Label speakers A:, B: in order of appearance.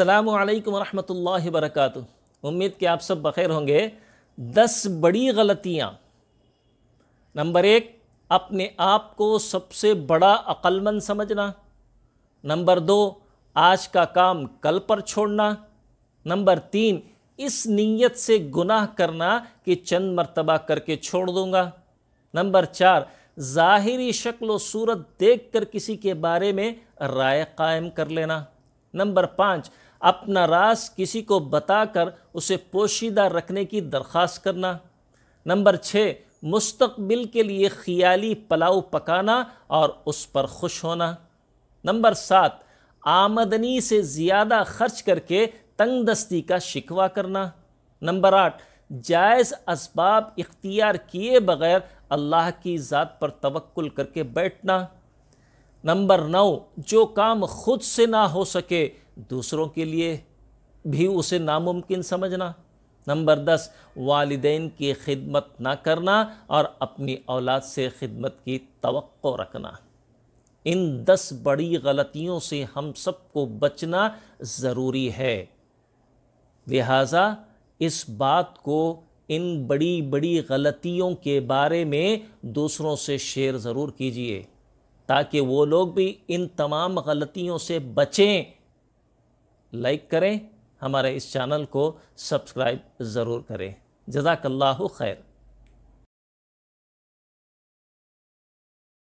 A: अल्लाम वरहमल वरक उम्मीद कि आप सब बखैर होंगे दस बड़ी गलतियाँ नंबर एक अपने आप को सबसे बड़ा अक्लमंद समझना नंबर दो आज का काम कल पर छोड़ना नंबर तीन इस नीयत से गुनाह करना कि चंद मरतबा करके छोड़ दूँगा नंबर चार ज़ाहरी शक्ल सूरत देख कर किसी के बारे में राय कायम कर लेना नंबर पाँच अपना राज किसी को बताकर उसे पोशीदा रखने की दरख्वास्त करना नंबर छः मुस्तबिल के लिए ख्याली पलाव पकाना और उस पर खुश होना नंबर सात आमदनी से ज़्यादा खर्च करके तंग दस्ती का शिकवा करना नंबर आठ जायज़ इसबाब इख्तियार किए बगैर अल्लाह की ज़ात पर तवक्ल करके बैठना नंबर नौ जो काम खुद से ना हो सके दूसरों के लिए भी उसे नामुमकिन समझना नंबर दस वालदेन की खिदमत ना करना और अपनी औलाद से खिदमत की तो रखना इन दस बड़ी गलतियों से हम सबको बचना ज़रूरी है लिहाजा इस बात को इन बड़ी बड़ी गलतियों के बारे में दूसरों से शेयर ज़रूर कीजिए ताकि वो लोग भी इन तमाम गलतियों से बचें लाइक करें हमारे इस चैनल को सब्सक्राइब ज़रूर करें जजाकल्ला खैर